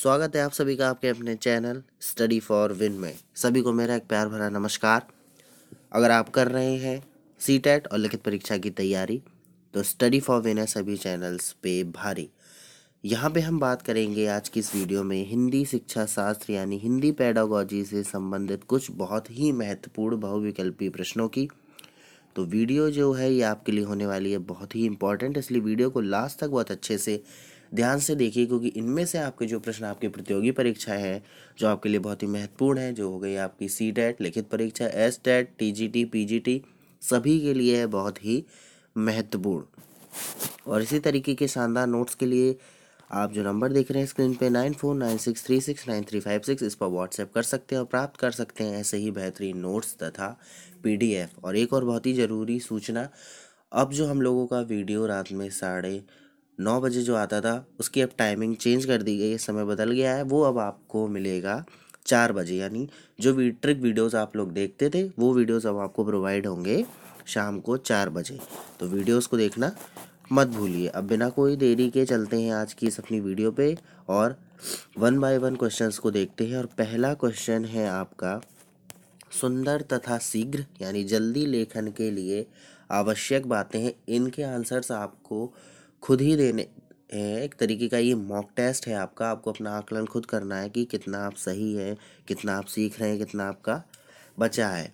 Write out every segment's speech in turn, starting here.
स्वागत है आप सभी का आपके अपने चैनल स्टडी फॉर विन में सभी को मेरा एक प्यार भरा नमस्कार अगर आप कर रहे हैं सी टेट e और लिखित परीक्षा की तैयारी तो स्टडी फॉर विन है सभी चैनल्स पे भारी यहाँ पे हम बात करेंगे आज की इस वीडियो में हिंदी शिक्षा शास्त्र यानी हिंदी पैडागोजी से संबंधित कुछ बहुत ही महत्वपूर्ण बहुविकल्पी प्रश्नों की तो वीडियो जो है ये आपके लिए होने वाली है बहुत ही इंपॉर्टेंट इसलिए वीडियो को लास्ट तक बहुत अच्छे से ध्यान से देखिए क्योंकि इनमें से आपके जो प्रश्न आपकी प्रतियोगी परीक्षा है जो आपके लिए बहुत ही महत्वपूर्ण है जो हो गई आपकी सी टेट लिखित परीक्षा STET T G T P G T सभी के लिए है बहुत ही महत्वपूर्ण और इसी तरीके के शानदार नोट्स के लिए आप जो नंबर देख रहे हैं स्क्रीन पे nine four nine six three six nine three five six इस पर व्हाट्सएप कर सकते हैं और प्राप्त कर सकते हैं ऐसे ही बेहतरीन नोट्स तथा पीडीएफ और एक और बहुत ही ज़रूरी सूचना अब जो हम लोगों का वीडियो रात में साढ़े नौ बजे जो आता था उसकी अब टाइमिंग चेंज कर दी गई है समय बदल गया है वो अब आपको मिलेगा चार बजे यानी जो भी ट्रिक वीडियोस आप लोग देखते थे वो वीडियोस अब आपको प्रोवाइड होंगे शाम को चार बजे तो वीडियोस को देखना मत भूलिए अब बिना कोई देरी के चलते हैं आज की इस अपनी वीडियो पे और वन बाय वन क्वेश्चंस को देखते हैं और पहला क्वेश्चन है आपका सुंदर तथा शीघ्र यानी जल्दी लेखन के लिए आवश्यक बातें हैं इनके आंसर्स आपको खुद ही देने हैं एक तरीके का ये मॉक टेस्ट है आपका आपको अपना आकलन खुद करना है कि कितना आप सही हैं कितना आप सीख रहे हैं कितना आपका बचा है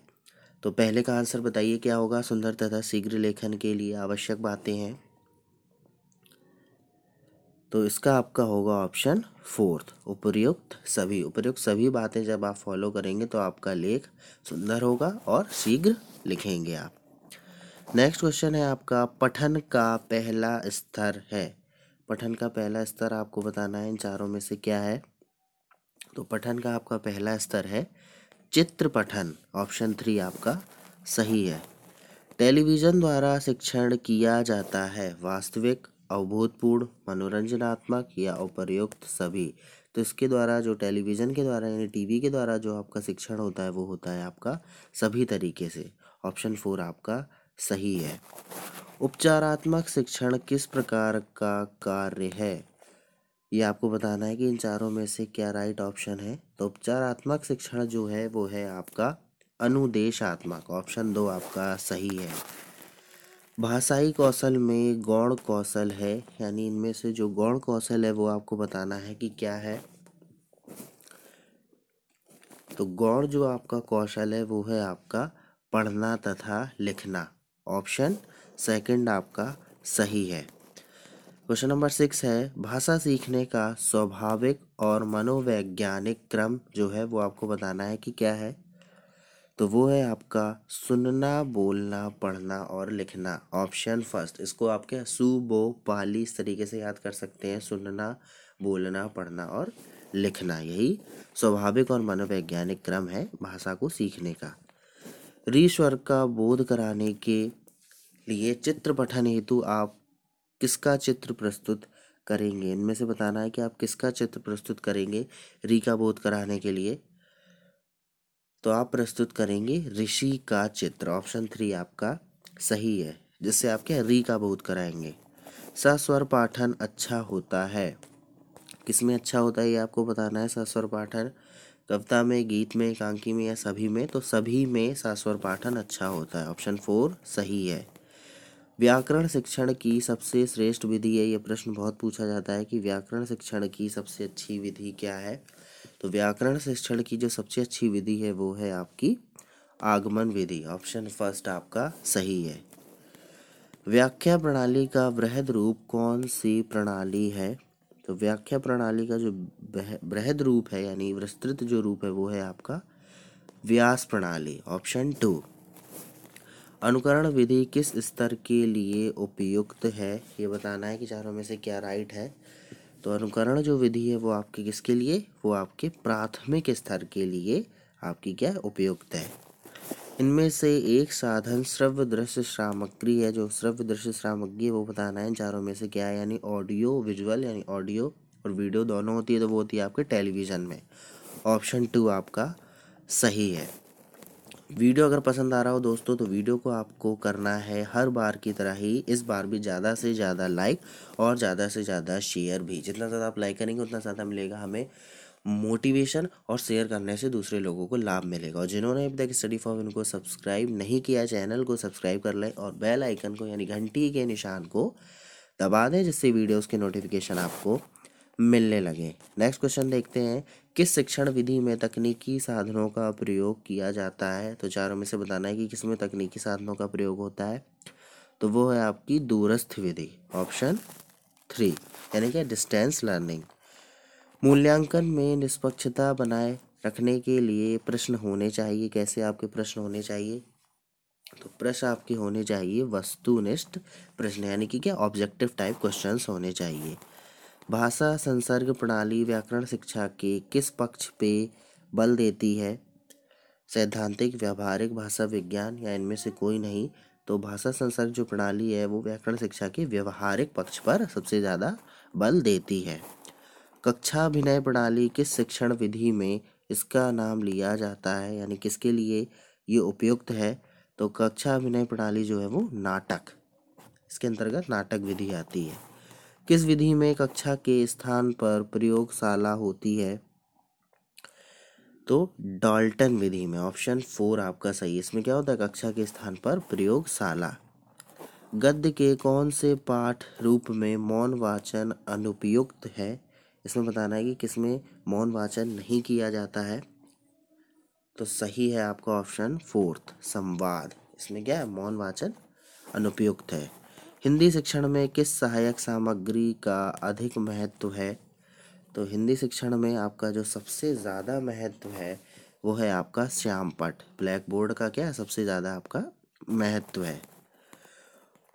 तो पहले का आंसर बताइए क्या होगा सुंदर तथा शीघ्र लेखन के लिए आवश्यक बातें हैं तो इसका आपका होगा ऑप्शन फोर्थ उपयुक्त सभी उपयुक्त सभी बातें जब आप फॉलो करेंगे तो आपका लेख सुंदर होगा और शीघ्र लिखेंगे आप नेक्स्ट क्वेश्चन है आपका पठन का पहला स्तर है पठन का पहला स्तर आपको बताना है इन चारों में से क्या है तो पठन का आपका पहला स्तर है चित्र पठन ऑप्शन थ्री आपका सही है टेलीविज़न द्वारा शिक्षण किया जाता है वास्तविक अवभूतपूर्ण मनोरंजनात्मक या उपयुक्त सभी तो इसके द्वारा जो टेलीविज़न के द्वारा यानी टीवी के द्वारा जो आपका शिक्षण होता है वो होता है आपका सभी तरीके से ऑप्शन फोर आपका सही है उपचारात्मक शिक्षण किस प्रकार का कार्य है ये आपको बताना है कि इन चारों में से क्या राइट ऑप्शन है तो उपचारात्मक शिक्षण जो है वो है आपका अनुदेशात्मक ऑप्शन दो आपका सही है भाषाई कौशल में गौण कौशल है यानी इनमें से जो गौण कौशल है वो आपको बताना है कि क्या है तो गौण जो आपका कौशल है वो है आपका पढ़ना तथा लिखना ऑप्शन सेकंड आपका सही है क्वेश्चन नंबर सिक्स है भाषा सीखने का स्वाभाविक और मनोवैज्ञानिक क्रम जो है वो आपको बताना है कि क्या है तो वो है आपका सुनना बोलना पढ़ना और लिखना ऑप्शन फर्स्ट इसको आपके सुबो पाली इस तरीके से याद कर सकते हैं सुनना बोलना पढ़ना और लिखना यही स्वाभाविक और मनोवैज्ञानिक क्रम है भाषा को सीखने का रीश्वर का बोध कराने के लिए चित्र पठन हेतु आप किसका चित्र प्रस्तुत करेंगे इनमें से बताना है कि आप किसका चित्र प्रस्तुत करेंगे री का बोध कराने के लिए तो आप प्रस्तुत करेंगे ऋषि का चित्र ऑप्शन थ्री आपका सही है जिससे आपके री का बोध कराएंगे सस्वर पाठन अच्छा होता है किसमें अच्छा होता है ये आपको बताना है सस्वर पाठन कविता में गीत में एकांकी में या सभी में तो सभी में सास्वर पाठन अच्छा होता है ऑप्शन फोर सही है व्याकरण शिक्षण की सबसे श्रेष्ठ विधि है ये प्रश्न बहुत पूछा जाता है कि व्याकरण शिक्षण की सबसे अच्छी विधि क्या है तो व्याकरण शिक्षण की जो सबसे अच्छी विधि है वो है आपकी आगमन विधि ऑप्शन फर्स्ट आपका सही है व्याख्या प्रणाली का वृहद रूप कौन सी प्रणाली है तो व्याख्या प्रणाली का जो बृहद रूप है यानी विस्तृत जो रूप है वो है आपका व्यास प्रणाली ऑप्शन टू अनुकरण विधि किस स्तर के लिए उपयुक्त है ये बताना है कि चारों में से क्या राइट है तो अनुकरण जो विधि है वो आपके किसके लिए वो आपके प्राथमिक स्तर के लिए आपकी क्या उपयुक्त है इनमें से एक साधन श्रव्य दृश्य सामग्री है जो श्रव्य दृश्य सामग्री है वो बताना है चारों में से क्या है यानी ऑडियो विजुअल यानी ऑडियो और वीडियो दोनों होती है तो वो होती है आपके टेलीविज़न में ऑप्शन टू आपका सही है वीडियो अगर पसंद आ रहा हो दोस्तों तो वीडियो को आपको करना है हर बार की तरह ही इस बार भी ज़्यादा से ज़्यादा लाइक और ज़्यादा से ज़्यादा शेयर भी जितना ज़्यादा आप लाइक करेंगे उतना ज़्यादा मिलेगा हमें मोटिवेशन और शेयर करने से दूसरे लोगों को लाभ मिलेगा और जिन्होंने अभी तक स्टडी फॉर इनको सब्सक्राइब नहीं किया चैनल को सब्सक्राइब कर लें और बेल आइकन को यानी घंटी के निशान को दबा दें जिससे वीडियोस के नोटिफिकेशन आपको मिलने लगे नेक्स्ट क्वेश्चन देखते हैं किस शिक्षण विधि में तकनीकी साधनों का प्रयोग किया जाता है तो चारों में से बताना है कि किस में तकनीकी साधनों का प्रयोग होता है तो वो है आपकी दूरस्थ विधि ऑप्शन थ्री यानी कि डिस्टेंस लर्निंग मूल्यांकन में निष्पक्षता बनाए रखने के लिए प्रश्न होने चाहिए कैसे आपके प्रश्न होने चाहिए तो प्रश्न आपके होने चाहिए वस्तुनिष्ठ प्रश्न यानी कि क्या ऑब्जेक्टिव टाइप क्वेश्चन होने चाहिए भाषा संसर्ग प्रणाली व्याकरण शिक्षा के किस पक्ष पे बल देती है सैद्धांतिक व्यावहारिक भाषा विज्ञान या इनमें से कोई नहीं तो भाषा संसर्ग जो प्रणाली है वो व्याकरण शिक्षा के व्यवहारिक पक्ष पर सबसे ज़्यादा बल देती है कक्षा अभिनय प्रणाली किस शिक्षण विधि में इसका नाम लिया जाता है यानी किसके लिए ये उपयुक्त है तो कक्षा अभिनय प्रणाली जो है वो नाटक इसके अंतर्गत नाटक विधि आती है किस विधि में कक्षा के स्थान पर प्रयोगशाला होती है तो डाल्टन विधि में ऑप्शन फोर आपका सही है इसमें क्या होता है कक्षा के स्थान पर प्रयोगशाला गद्य के कौन से पाठ रूप में मौन वाचन अनुपयुक्त है इसमें बताना है कि किस में मौन वाचन नहीं किया जाता है तो सही है आपका ऑप्शन फोर्थ संवाद इसमें क्या है मौन वाचन अनुपयुक्त है हिंदी शिक्षण में किस सहायक सामग्री का अधिक महत्व है तो हिंदी शिक्षण में आपका जो सबसे ज़्यादा महत्व है वो है आपका श्यामपट ब्लैक बोर्ड का क्या सबसे ज़्यादा आपका महत्व है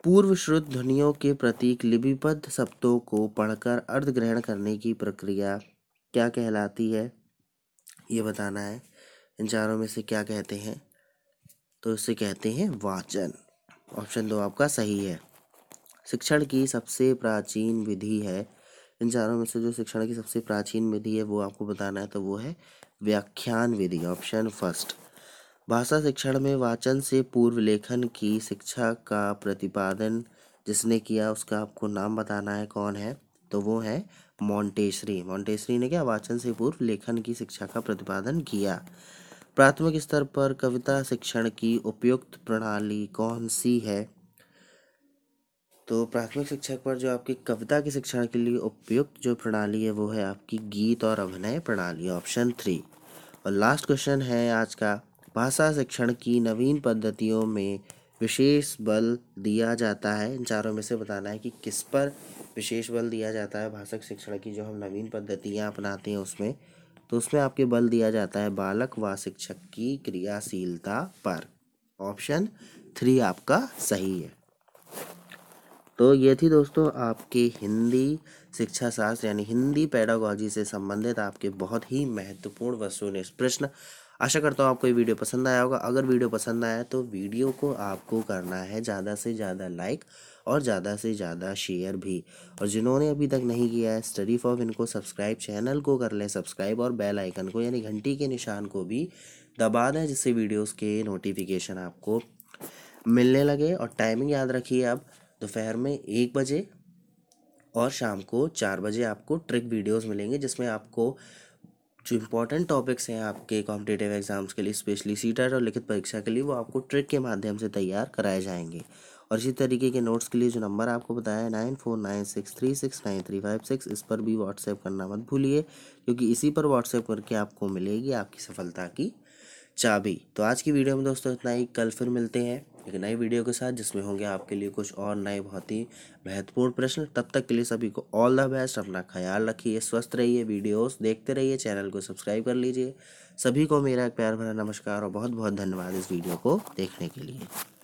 पूर्व श्रुत ध्वनियों के प्रतीक लिपिबद्ध शब्दों को पढ़कर अर्थ ग्रहण करने की प्रक्रिया क्या कहलाती है ये बताना है इन चारों में से क्या कहते हैं तो इसे कहते हैं वाचन ऑप्शन दो आपका सही है शिक्षण की सबसे प्राचीन विधि है इन चारों में से जो शिक्षण की सबसे प्राचीन विधि है वो आपको बताना है तो वो है व्याख्यान विधि ऑप्शन फर्स्ट भाषा शिक्षण में वाचन से पूर्व लेखन की शिक्षा का प्रतिपादन जिसने किया उसका आपको नाम बताना है कौन है तो वो है मॉन्टेसरी मॉन्टेसरी ने क्या वाचन से पूर्व लेखन की शिक्षा का प्रतिपादन किया प्राथमिक स्तर पर कविता शिक्षण की उपयुक्त प्रणाली कौन सी है तो प्राथमिक शिक्षक पर जो आपकी कविता के शिक्षण के लिए उपयुक्त जो प्रणाली है वो है आपकी गीत और अभिनय प्रणाली ऑप्शन थ्री और लास्ट क्वेश्चन है आज का भाषा शिक्षण की नवीन पद्धतियों में विशेष बल दिया जाता है इन चारों में से बताना है कि किस पर विशेष बल दिया जाता है भाषा शिक्षण की जो हम नवीन पद्धतियाँ अपनाते हैं उसमें तो उसमें आपके बल दिया जाता है बालक व शिक्षक की क्रियाशीलता पर ऑप्शन थ्री आपका सही है तो ये थी दोस्तों आपके हिंदी शिक्षा शास्त्र यानी हिंदी पैडागॉजी से संबंधित आपके बहुत ही महत्वपूर्ण वस्तु प्रश्न आशा करता हूँ आपको ये वीडियो पसंद आया होगा अगर वीडियो पसंद आया तो वीडियो को आपको करना है ज़्यादा से ज़्यादा लाइक और ज़्यादा से ज़्यादा शेयर भी और जिन्होंने अभी तक नहीं किया है स्टडी फॉर इनको सब्सक्राइब चैनल को कर लें सब्सक्राइब और बेल आइकन को यानी घंटी के निशान को भी दबा दें जिससे वीडियोज़ के नोटिफिकेशन आपको मिलने लगे और टाइमिंग याद रखिए आप दोपहर में एक बजे और शाम को चार बजे आपको ट्रिक वीडियोस मिलेंगे जिसमें आपको जो इंपॉर्टेंट टॉपिक्स हैं आपके कॉम्पिटेटिव एग्जाम्स के लिए स्पेशली सीटर और लिखित परीक्षा के लिए वो आपको ट्रिक के माध्यम से तैयार कराए जाएंगे और इसी तरीके के नोट्स के लिए जो नंबर आपको बताया nine four nine six three six nine three five six इस पर भी व्हाट्सएप करना मत भूलिए क्योंकि इसी पर व्हाट्सएप करके आपको मिलेगी आपकी सफलता की चाबी तो आज की वीडियो में दोस्तों इतना ही कल फिर मिलते हैं एक नई वीडियो के साथ जिसमें होंगे आपके लिए कुछ और नए बहुत ही महत्वपूर्ण प्रश्न तब तक के लिए सभी को ऑल द बेस्ट अपना ख्याल रखिए स्वस्थ रहिए वीडियोस देखते रहिए चैनल को सब्सक्राइब कर लीजिए सभी को मेरा एक प्यार भरा नमस्कार और बहुत बहुत धन्यवाद इस वीडियो को देखने के लिए